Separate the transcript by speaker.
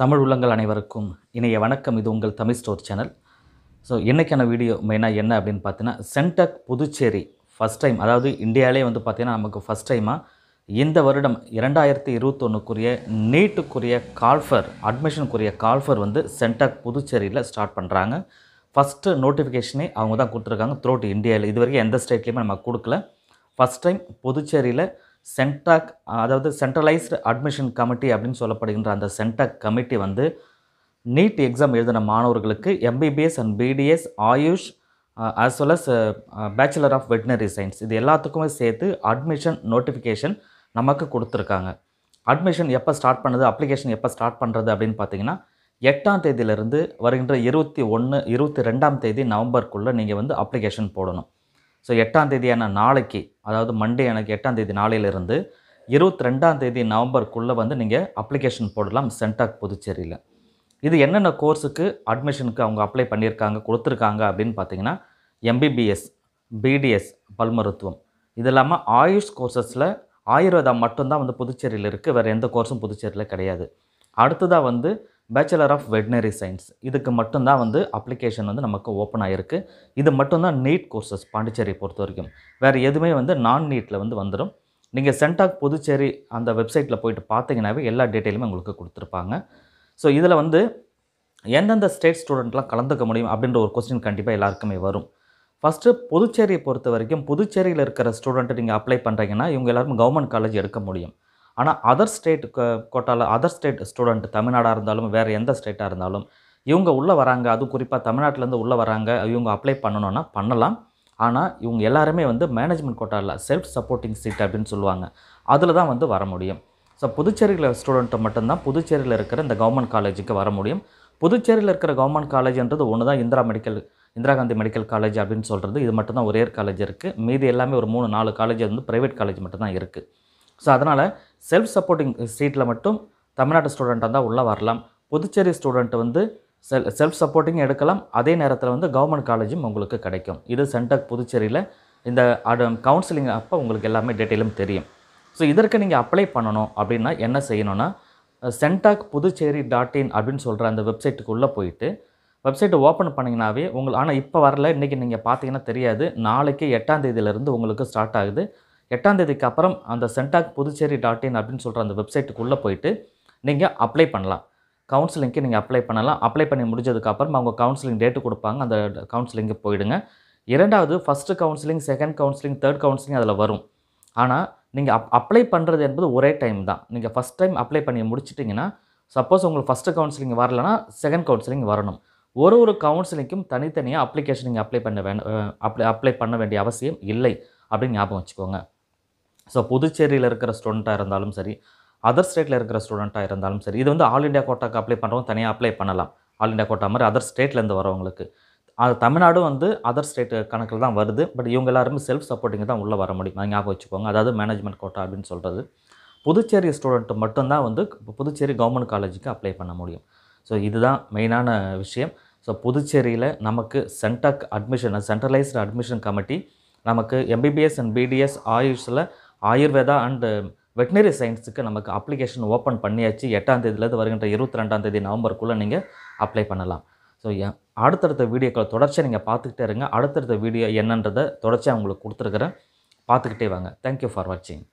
Speaker 1: தமிழ் உள்ளங்கள் அனைவருக்கும் இணைய வணக்கம் இது உங்கள் தமிழ் ஸ்டோர் சேனல் ஸோ என்றைக்கான வீடியோ மெயினாக என்ன அப்படின்னு பார்த்தீங்கன்னா சென்டக் புதுச்சேரி ஃபஸ்ட் டைம் அதாவது இந்தியாவிலே வந்து பார்த்திங்கன்னா நமக்கு ஃபஸ்ட் டைமாக இந்த வருடம் இரண்டாயிரத்தி இருபத்தொன்னுக்குரிய நீட்டுக்குரிய கால்ஃபர் அட்மிஷனுக்குரிய கால்ஃபர் வந்து சென்டக் புதுச்சேரியில் ஸ்டார்ட் பண்ணுறாங்க ஃபஸ்ட்டு நோட்டிஃபிகேஷனே அவங்க தான் கொடுத்துருக்காங்க த்ரூட் இந்தியாவில் இது வரைக்கும் எந்த ஸ்டேட்லேயுமே நம்ம கொடுக்கல ஃபஸ்ட் டைம் புதுச்சேரியில் சென்டாக் அதாவது சென்ட்ரலைஸ்டு அட்மிஷன் கமிட்டி அப்படின்னு சொல்லப்படுகின்ற அந்த சென்டாக் கமிட்டி வந்து நீட் எக்ஸாம் எழுதின மாணவர்களுக்கு MBBS and BDS AYUSH as well as bachelor of veterinary science இது எல்லாத்துக்குமே சேர்த்து அட்மிஷன் நோட்டிஃபிகேஷன் நமக்கு கொடுத்துருக்காங்க அட்மிஷன் எப்போ ஸ்டார்ட் பண்ணுது அப்ளிகேஷன் எப்போ ஸ்டார்ட் பண்ணுறது அப்படின்னு பார்த்தீங்கன்னா எட்டாம் தேதியிலிருந்து வருகின்ற இருபத்தி ஒன்று இருபத்தி ரெண்டாம் தேதி நவம்பருக்குள்ளே நீங்கள் வந்து அப்ளிகேஷன் போடணும் ஸோ எட்டாம் தேதியான நாளைக்கு அதாவது மண்டே எனக்கு எட்டாம் தேதி நாளையிலிருந்து இருபத்தி ரெண்டாம் தேதி நவம்பருக்குள்ளே வந்து நீங்கள் அப்ளிகேஷன் போடலாம் சென்டாக் புதுச்சேரியில் இது என்னென்ன கோர்ஸுக்கு அட்மிஷனுக்கு அவங்க அப்ளை பண்ணியிருக்காங்க கொடுத்துருக்காங்க அப்படின்னு பார்த்தீங்கன்னா எம்பிபிஎஸ் பிடிஎஸ் பல் மருத்துவம் இது இல்லாமல் ஆயுஷ் கோர்சஸில் ஆயுர்வேதா மட்டும்தான் வந்து புதுச்சேரியில் இருக்குது வேறு எந்த கோர்ஸும் புதுச்சேரியில் கிடையாது அடுத்ததாக வந்து பேச்சுலர் ஆஃப் வெட்னரி சயின்ஸ் இதுக்கு மட்டும்தான் வந்து அப்ளிகேஷன் வந்து நமக்கு ஓப்பன் ஆகிருக்கு இது மட்டும்தான் நீட் கோர்சஸ் பாண்டிச்சேரி பொறுத்த வரைக்கும் வேறு எதுவுமே வந்து நான் நீட்டில் வந்து வந்துடும் நீங்கள் சென்டாக் புதுச்சேரி அந்த வெப்சைட்டில் போயிட்டு பார்த்தீங்கன்னாவே எல்லா டீட்டெயிலுமே உங்களுக்கு கொடுத்துருப்பாங்க ஸோ இதில் வந்து எந்தெந்த ஸ்டேட் ஸ்டூடெண்ட்லாம் கலந்துக்க முடியும் அப்படின்ற ஒரு கொஸ்டின் கண்டிப்பாக எல்லாருக்குமே வரும் ஃபஸ்ட்டு புதுச்சேரியை பொறுத்த வரைக்கும் புதுச்சேரியில் இருக்கிற ஸ்டூடெண்ட்டு நீங்கள் அப்ளை பண்ணுறீங்கன்னா இவங்க எல்லாருமே கவர்மெண்ட் காலேஜ் எடுக்க முடியும் ஆனால் அதர் ஸ்டேட் கோட்டாவில் அதர் ஸ்டேட் ஸ்டூடெண்ட் தமிழ்நாடாக இருந்தாலும் வேறு எந்த ஸ்டேட்டாக இருந்தாலும் இவங்க உள்ளே வராங்க அதுவும் குறிப்பாக தமிழ்நாட்டிலேருந்து உள்ளே வராங்க இவங்க அப்ளை பண்ணணுன்னா பண்ணலாம் ஆனால் இவங்க எல்லாருமே வந்து மேனேஜ்மெண்ட் கோட்டாவில் செல்ஃப் சப்போர்ட்டிங் சீட் அப்படின்னு சொல்லுவாங்க அதில் தான் வந்து வர முடியும் ஸோ புதுச்சேரியில் ஸ்டூடெண்ட்டு மட்டும்தான் புதுச்சேரியில் இருக்கிற இந்த கவர்மெண்ட் காலேஜுக்கு வர முடியும் புதுச்சேரியில் இருக்கிற கவர்மெண்ட் காலேஜ்ன்றது ஒன்று தான் Indira medical Indira Gandhi medical college அப்படின்னு சொல்கிறது இது மட்டும்தான் ஒரே காலேஜ் இருக்குது மீதி எல்லாமே ஒரு மூணு நாலு காலேஜ் வந்து ப்ரைவேட் காலேஜ் மட்டும்தான் இருக்குது ஸோ அதனால் செல்ஃப் சப்போர்ட்டிங் சீட்டில் மட்டும் தமிழ்நாட்டு ஸ்டூடெண்ட்டாக தான் உள்ளே வரலாம் புதுச்சேரி ஸ்டூடெண்ட் வந்து செல் செல்ஃப் சப்போர்ட்டிங் எடுக்கலாம் அதே நேரத்தில் வந்து கவர்மெண்ட் காலேஜும் உங்களுக்கு கிடைக்கும் இது சென்டக் புதுச்சேரியில் இந்த கவுன்சிலிங் அப்போ உங்களுக்கு எல்லாமே டீட்டெயிலும் தெரியும் ஸோ இதற்கு நீங்கள் அப்ளை பண்ணணும் அப்படின்னா என்ன செய்யணும்னா சென்டாக் புதுச்சேரி டாட் இன் அப்படின்னு சொல்கிற அந்த வெப்சைட்டுக்குள்ளே போயிட்டு வெப்சைட்டை ஓப்பன் பண்ணிங்கனாவே உங்கள் ஆனால் இப்போ வரல இன்றைக்கி நீங்கள் பார்த்தீங்கன்னா தெரியாது நாளைக்கு எட்டாம் தேதியிலேருந்து உங்களுக்கு ஸ்டார்ட் ஆகுது எட்டாம் தேதிக்கு அப்புறம் அந்த சென்டாக் புதுச்சேரி டாட் இன் அப்படின்னு சொல்கிற அந்த வெப்சைட்டுக்குள்ளே போயிட்டு நீங்கள் அப்ளை பண்ணலாம் கவுன்சிலிங்க்கு நீங்கள் அப்ளை பண்ணலாம் அப்ளை பண்ணி முடிஞ்சதுக்கப்புறம் அவங்க கவுன்சிலிங் டேட்டு கொடுப்பாங்க அந்த கவுன்சிலிங்கு போயிடுங்க இரண்டாவது first counselling second counselling third counselling அதில் வரும் ஆனால் நீங்கள் அப் அப்ளை பண்ணுறது என்பது ஒரே டைம் தான் நீங்கள் ஃபஸ்ட் டைம் அப்ளை பண்ணி முடிச்சிட்டிங்கன்னா சப்போஸ் உங்களுக்கு ஃபஸ்ட்டு கவுன்சிலிங் வரலனா செகண்ட் கவுன்சிலிங் வரணும் ஒரு ஒரு கவுன்சிலிங்க்கும் தனித்தனியாக அப்ளிகேஷன் நீங்கள் அப்ளை பண்ண வேணும் அப்ளை அப்ளை பண்ண வேண்டிய அவசியம் இல்லை அப்படின்னு ஞாபகம் வச்சுக்கோங்க ஸோ புதுச்சேரியில் இருக்கிற ஸ்டூடெண்ட்டாக இருந்தாலும் சரி அதர் ஸ்டேட்டில் இருக்கிற ஸ்டூடெண்ட்டாக இருந்தாலும் சரி இது வந்து ஆல் இண்டியா கோட்டாக்கு அப்ளை பண்ணுறவங்க தனியாக அப்ளை பண்ணலாம் ஆல் இண்டியா கோட்டா மாதிரி அதர் ஸ்டேட்லேருந்து வரவங்களுக்கு அது தமிழ்நாடும் வந்து அதர் ஸ்டேட் கணக்கில் தான் வருது பட் இவங்க எல்லாருமே செல்ஃப் சப்போர்ட்டிங் தான் உள்ளே வர முடியும் அதை ஞாபகம் வச்சுக்கோங்க அதாவது மேனேஜ்மெண்ட் கோட்டா அப்படின்னு சொல்கிறது புதுச்சேரி ஸ்டூடெண்ட்டு மட்டும்தான் வந்து புதுச்சேரி கவர்மெண்ட் காலேஜுக்கு அப்ளை பண்ண முடியும் ஸோ இதுதான் மெயினான விஷயம் ஸோ புதுச்சேரியில் நமக்கு Centac admission centralised admission committee நமக்கு எம்பிபிஎஸ் அண்ட் பிடிஎஸ் ஆயுஷில் ஆயுர்வேதா அண்டு வெட்டினரி சயின்ஸுக்கு நமக்கு அப்ளிகேஷன் ஓப்பன் பண்ணியாச்சு எட்டாம் தேதியிலேருந்து வருகின்ற இருபத்தி ரெண்டாம் தேதி நவம்பருக்குள்ளே நீங்கள் அப்ளை பண்ணலாம் ஸோ அடுத்தடுத்த வீடியோக்களை தொடர்ச்சியாக நீங்கள் பார்த்துக்கிட்டே இருங்க அடுத்தடுத்த வீடியோ என்னன்றதை தொடர்ச்சியாக உங்களுக்கு கொடுத்துருக்குறேன் பார்த்துக்கிட்டே வாங்க தேங்க்யூ ஃபார் வாட்சிங்